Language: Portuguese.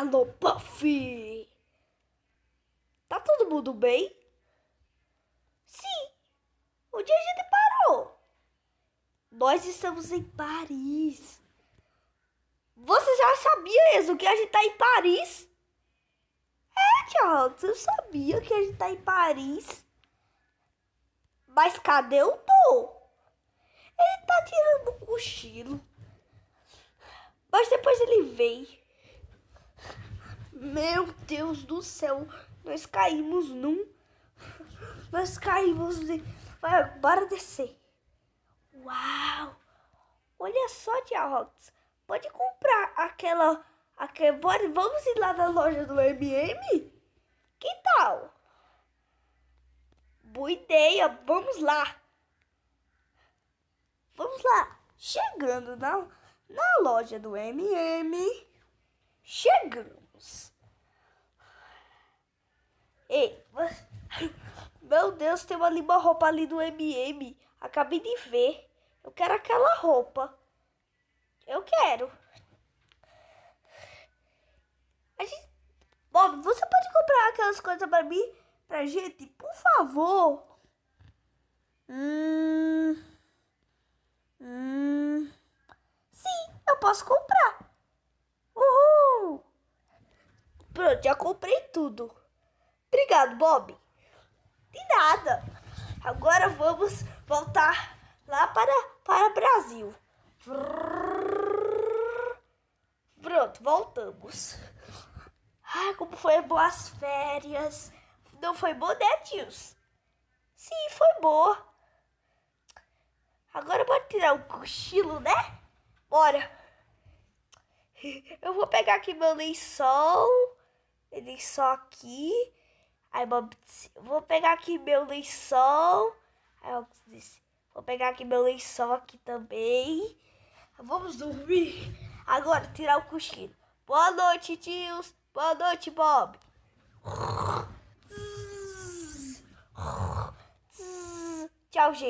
Alô, Puff! Tá todo mundo bem? Sim! Onde a gente parou? Nós estamos em Paris. Você já sabia, isso que a gente tá em Paris? É, Charles, eu sabia que a gente tá em Paris. Mas cadê o Tom? Ele tá tirando um cochilo. Mas depois ele veio. Meu Deus do céu, nós caímos num. Nós caímos. De... Vai, bora descer. Uau! Olha só, Tia Rox. Pode comprar aquela. aquela... Bora, vamos ir lá na loja do MM? Que tal? Boa ideia, vamos lá. Vamos lá. Chegando na, na loja do MM, chegamos. Ei, Meu Deus, tem ali uma roupa ali do MM. Acabei de ver. Eu quero aquela roupa. Eu quero. A gente... Bob, você pode comprar aquelas coisas pra mim? Pra gente? Por favor. Hum... Hum... Sim, eu posso comprar. Uhul. Pronto, já comprei tudo. Obrigado, Bob. De nada. Agora vamos voltar lá para, para Brasil. Pronto, voltamos. Ai, como foi boas férias. Não foi bom, né, tios? Sim, foi boa. Agora pode tirar o um cochilo, né? Bora. Eu vou pegar aqui meu lençol. só aqui. Aí Bob disse, vou pegar aqui meu lençol. Aí Ox disse, vou pegar aqui meu lençol aqui também. Vamos dormir. Agora tirar o cochilo. Boa noite, tios. Boa noite, Bob. Tchau, gente.